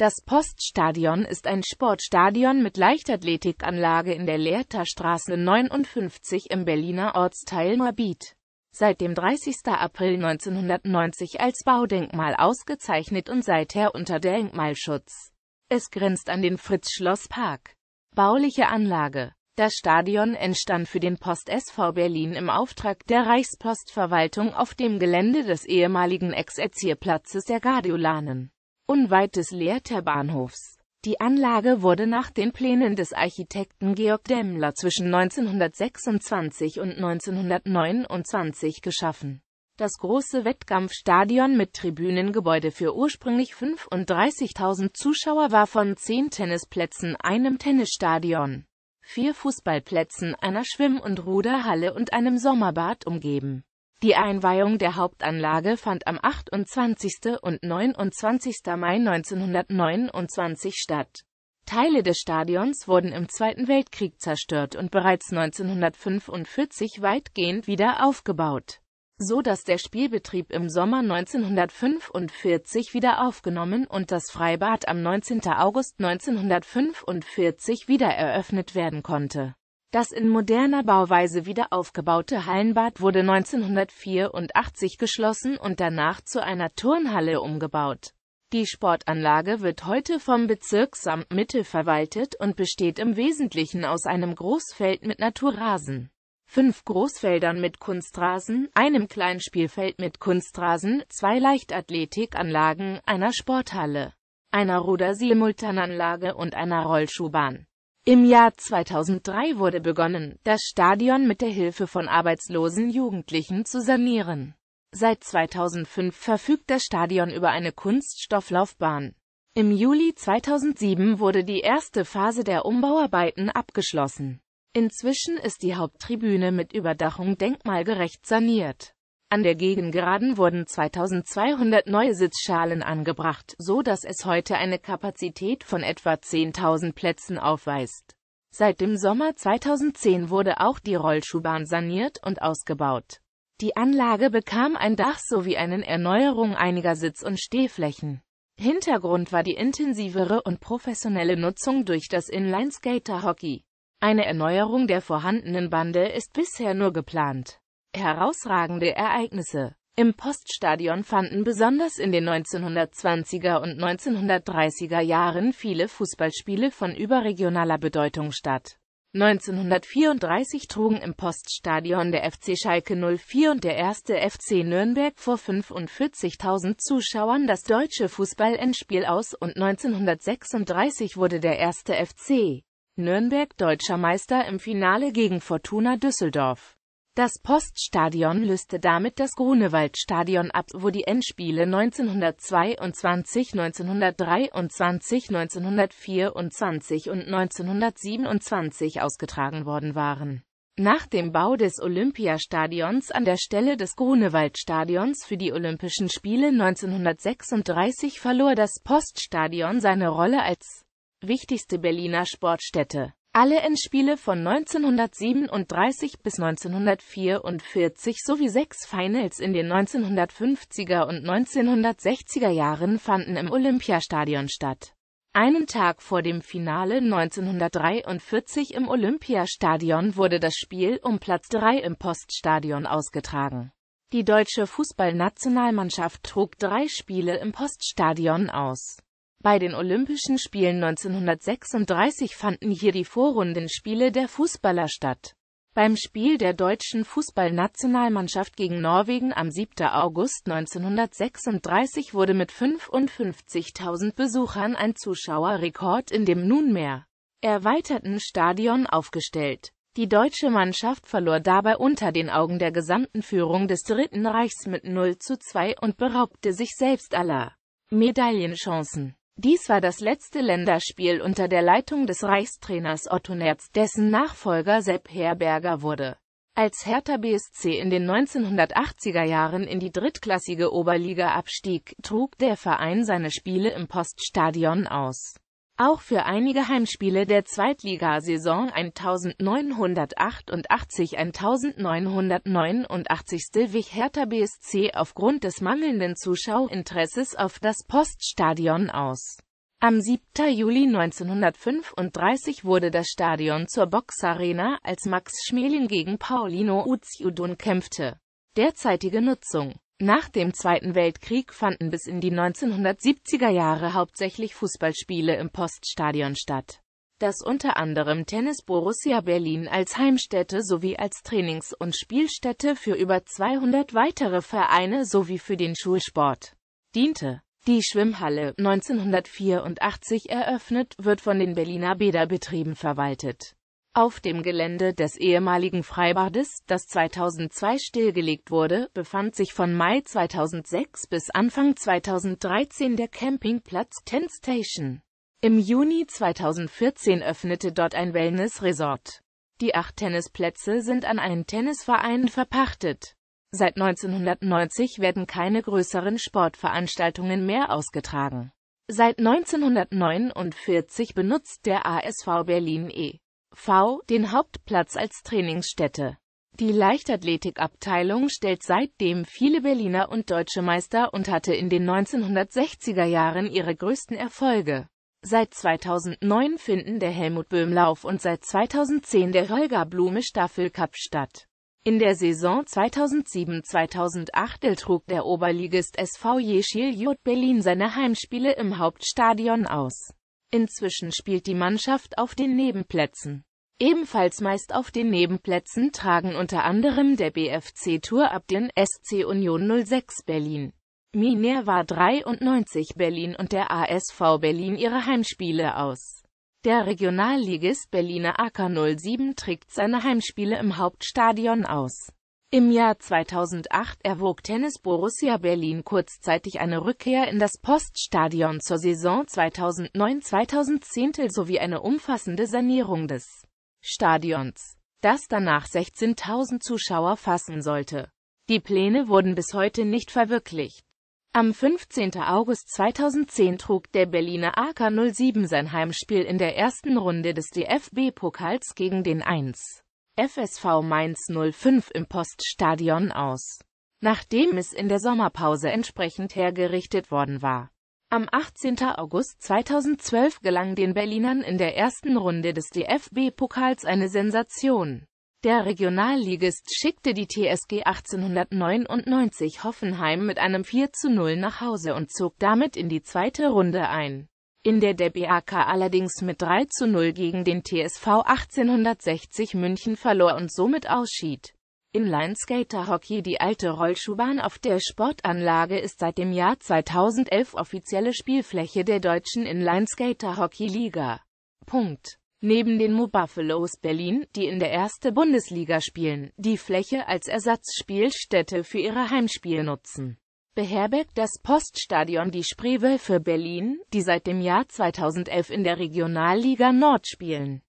Das Poststadion ist ein Sportstadion mit Leichtathletikanlage in der Lehrter 59 im Berliner Ortsteil Moabit. Seit dem 30. April 1990 als Baudenkmal ausgezeichnet und seither unter Denkmalschutz. Es grenzt an den Fritz-Schloss-Park. Bauliche Anlage Das Stadion entstand für den Post-SV Berlin im Auftrag der Reichspostverwaltung auf dem Gelände des ehemaligen Exerzierplatzes der Gardiolanen unweit des Lehrter Bahnhofs. Die Anlage wurde nach den Plänen des Architekten Georg Demmler zwischen 1926 und 1929 geschaffen. Das große Wettkampfstadion mit Tribünengebäude für ursprünglich 35.000 Zuschauer war von zehn Tennisplätzen, einem Tennisstadion, vier Fußballplätzen, einer Schwimm- und Ruderhalle und einem Sommerbad umgeben. Die Einweihung der Hauptanlage fand am 28. und 29. Mai 1929 statt. Teile des Stadions wurden im Zweiten Weltkrieg zerstört und bereits 1945 weitgehend wieder aufgebaut, so dass der Spielbetrieb im Sommer 1945 wieder aufgenommen und das Freibad am 19. August 1945 wieder eröffnet werden konnte das in moderner Bauweise wieder aufgebaute Hallenbad wurde 1984 geschlossen und danach zu einer Turnhalle umgebaut. Die Sportanlage wird heute vom Bezirksamt Mitte verwaltet und besteht im Wesentlichen aus einem Großfeld mit Naturrasen, fünf Großfeldern mit Kunstrasen, einem Kleinspielfeld mit Kunstrasen, zwei Leichtathletikanlagen, einer Sporthalle, einer Rudersimultananlage und einer Rollschuhbahn. Im Jahr 2003 wurde begonnen, das Stadion mit der Hilfe von arbeitslosen Jugendlichen zu sanieren. Seit 2005 verfügt das Stadion über eine Kunststofflaufbahn. Im Juli 2007 wurde die erste Phase der Umbauarbeiten abgeschlossen. Inzwischen ist die Haupttribüne mit Überdachung denkmalgerecht saniert. An der Gegengeraden wurden 2200 neue Sitzschalen angebracht, so dass es heute eine Kapazität von etwa 10.000 Plätzen aufweist. Seit dem Sommer 2010 wurde auch die Rollschuhbahn saniert und ausgebaut. Die Anlage bekam ein Dach sowie eine Erneuerung einiger Sitz- und Stehflächen. Hintergrund war die intensivere und professionelle Nutzung durch das Inline-Skater-Hockey. Eine Erneuerung der vorhandenen Bande ist bisher nur geplant. Herausragende Ereignisse Im Poststadion fanden besonders in den 1920er und 1930er Jahren viele Fußballspiele von überregionaler Bedeutung statt. 1934 trugen im Poststadion der FC Schalke 04 und der erste FC Nürnberg vor 45.000 Zuschauern das deutsche Fußball-Endspiel aus und 1936 wurde der erste FC Nürnberg deutscher Meister im Finale gegen Fortuna Düsseldorf. Das Poststadion löste damit das Grunewaldstadion ab, wo die Endspiele 1922, 1923, 1924 und 1927 ausgetragen worden waren. Nach dem Bau des Olympiastadions an der Stelle des Grunewaldstadions für die Olympischen Spiele 1936 verlor das Poststadion seine Rolle als wichtigste Berliner Sportstätte. Alle Endspiele von 1937 bis 1944 sowie sechs Finals in den 1950er und 1960er Jahren fanden im Olympiastadion statt. Einen Tag vor dem Finale 1943 im Olympiastadion wurde das Spiel um Platz 3 im Poststadion ausgetragen. Die deutsche Fußballnationalmannschaft trug drei Spiele im Poststadion aus bei den Olympischen Spielen 1936 fanden hier die Vorrundenspiele der Fußballer statt. Beim Spiel der deutschen Fußballnationalmannschaft gegen Norwegen am 7. August 1936 wurde mit 55.000 Besuchern ein Zuschauerrekord in dem nunmehr erweiterten Stadion aufgestellt. Die deutsche Mannschaft verlor dabei unter den Augen der gesamten Führung des Dritten Reichs mit 0 zu 2 und beraubte sich selbst aller Medaillenchancen. Dies war das letzte Länderspiel unter der Leitung des Reichstrainers Otto Nerz, dessen Nachfolger Sepp Herberger wurde. Als Hertha BSC in den 1980er Jahren in die drittklassige Oberliga abstieg, trug der Verein seine Spiele im Poststadion aus auch für einige Heimspiele der Zweitligasaison 1988-1989 wich Hertha BSC aufgrund des mangelnden Zuschauinteresses auf das Poststadion aus. Am 7. Juli 1935 wurde das Stadion zur Boxarena, als Max Schmeling gegen Paulino Uziudun kämpfte. Derzeitige Nutzung nach dem Zweiten Weltkrieg fanden bis in die 1970er Jahre hauptsächlich Fußballspiele im Poststadion statt, das unter anderem Tennis Borussia Berlin als Heimstätte sowie als Trainings- und Spielstätte für über 200 weitere Vereine sowie für den Schulsport diente. Die Schwimmhalle, 1984 eröffnet, wird von den Berliner Bäderbetrieben verwaltet. Auf dem Gelände des ehemaligen Freibades, das 2002 stillgelegt wurde, befand sich von Mai 2006 bis Anfang 2013 der Campingplatz Tent Station. Im Juni 2014 öffnete dort ein Wellness-Resort. Die acht Tennisplätze sind an einen Tennisverein verpachtet. Seit 1990 werden keine größeren Sportveranstaltungen mehr ausgetragen. Seit 1949 benutzt der ASV Berlin e. V den Hauptplatz als Trainingsstätte. Die Leichtathletikabteilung stellt seitdem viele Berliner und Deutsche Meister und hatte in den 1960er Jahren ihre größten Erfolge. Seit 2009 finden der Helmut-Böhm-Lauf und seit 2010 der Holger Blume Staffelcup statt. In der Saison 2007-2008 trug der Oberligist SV Jeschiljod Berlin seine Heimspiele im Hauptstadion aus Inzwischen spielt die Mannschaft auf den Nebenplätzen. Ebenfalls meist auf den Nebenplätzen tragen unter anderem der BFC Tour ab den SC Union 06 Berlin, Minerva 93 Berlin und der ASV Berlin ihre Heimspiele aus. Der Regionalligist Berliner AK 07 trägt seine Heimspiele im Hauptstadion aus. Im Jahr 2008 erwog Tennis Borussia Berlin kurzzeitig eine Rückkehr in das Poststadion zur Saison 2009-2010 sowie eine umfassende Sanierung des Stadions, das danach 16.000 Zuschauer fassen sollte. Die Pläne wurden bis heute nicht verwirklicht. Am 15. August 2010 trug der Berliner AK 07 sein Heimspiel in der ersten Runde des DFB-Pokals gegen den 1. FSV Mainz 05 im Poststadion aus, nachdem es in der Sommerpause entsprechend hergerichtet worden war. Am 18. August 2012 gelang den Berlinern in der ersten Runde des DFB-Pokals eine Sensation. Der Regionalligist schickte die TSG 1899 Hoffenheim mit einem 4 zu 0 nach Hause und zog damit in die zweite Runde ein in der der BAK allerdings mit 3 zu 0 gegen den TSV 1860 München verlor und somit ausschied. Inline-Skater-Hockey Die alte Rollschuhbahn auf der Sportanlage ist seit dem Jahr 2011 offizielle Spielfläche der deutschen Inline-Skater-Hockey-Liga. Punkt. Neben den Mo Buffaloes Berlin, die in der ersten Bundesliga spielen, die Fläche als Ersatzspielstätte für ihre Heimspiel nutzen beherbergt das Poststadion die Spreewölfe Berlin, die seit dem Jahr 2011 in der Regionalliga Nord spielen